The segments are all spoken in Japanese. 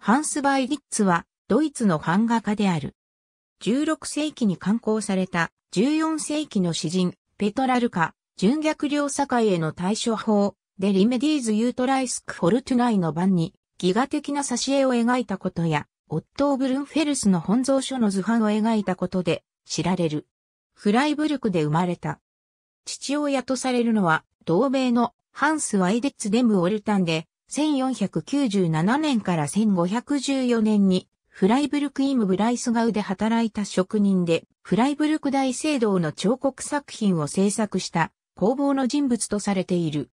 ハンス・バイ・デッツは、ドイツの版画家である。16世紀に刊行された14世紀の詩人、ペトラルカ、純逆量境への対処法、デリメディーズ・ユートライスク・フォルトゥナイの版に、ギガ的な挿絵を描いたことや、オットー・ブルンフェルスの本草書の図版を描いたことで知られる。フライブルクで生まれた。父親とされるのは、同名のハンス・ワイデッツ・デム・オルタンで、1497年から1514年にフライブルクイム・ブライスガウで働いた職人で、フライブルク大聖堂の彫刻作品を制作した工房の人物とされている。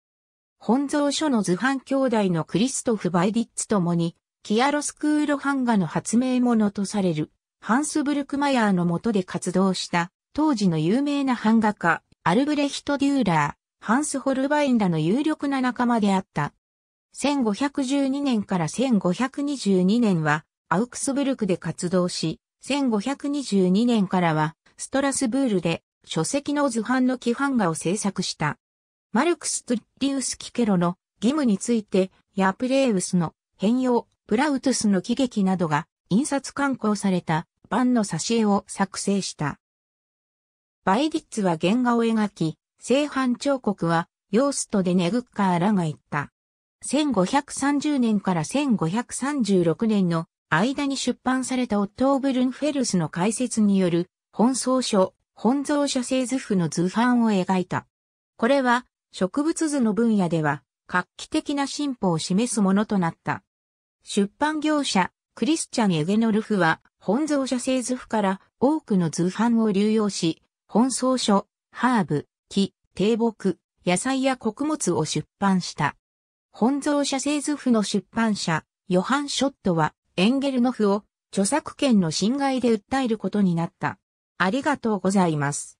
本蔵書の図版兄弟のクリストフ・バイディッツともに、キアロスクール版画の発明者とされる、ハンスブルクマヤーの下で活動した、当時の有名な版画家、アルブレヒト・デューラー、ハンス・ホルバインらの有力な仲間であった。1512年から1522年はアウクスブルクで活動し、1522年からはストラスブールで書籍の図版の規範画を制作した。マルクス・トゥッリウス・キケロの義務について、ヤプレウスの変容、プラウトスの喜劇などが印刷刊行された版の挿絵を作成した。バイディッツは原画を描き、製版彫刻はヨーストでネグッカーらが言った。1530年から1536年の間に出版されたオットー・ブルンフェルスの解説による本草書、本草写製図譜の図版を描いた。これは植物図の分野では画期的な進歩を示すものとなった。出版業者、クリスチャン・エゲノルフは本草写製図譜から多くの図版を流用し、本草書、ハーブ、木、低木、野菜や穀物を出版した。本草社製図譜の出版社、ヨハン・ショットは、エンゲルノフを著作権の侵害で訴えることになった。ありがとうございます。